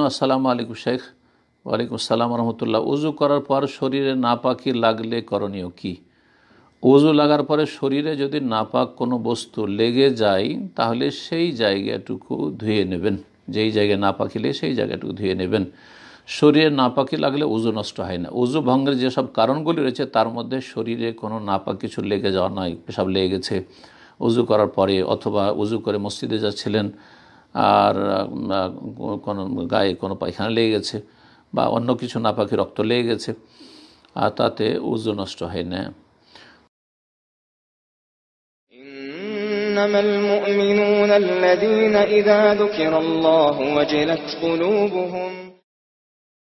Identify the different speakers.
Speaker 1: আসসালামু আলাইকুম শেখ
Speaker 2: ওয়ালাইকুম আসসালাম রহমতুল্লাহ উজু করার পর শরীরে নাপাকি লাগলে করণীয় কি উজু লাগার পরে শরীরে যদি নাপাক কোনো বস্তু লেগে যায় তাহলে সেই জায়গাটুকু ধুয়ে নেবেন যেই জায়গায় নাপাকি পাখিলে সেই জায়গাটুকু ধুয়ে নেবেন শরীরে নাপাকি লাগলে উজু নষ্ট হয় না উজু ভঙ্গের যেসব কারণগুলি রয়েছে তার মধ্যে শরীরে কোনো নাপাক কিছু লেগে যাওয়া নয় পেশাব লেগে গেছে উজু করার পরে অথবা উজু করে মসজিদে যাচ্ছিলেন আর কোনো গায়ে কোনো পায়খানা লেগে গেছে বা অন্য কিছু না পাখি রক্ত লেগে গেছে আর তাতে উজু নষ্ট হয় না إنما المؤمنون
Speaker 3: الذين إذا ذكر الله وجلت قلوبهم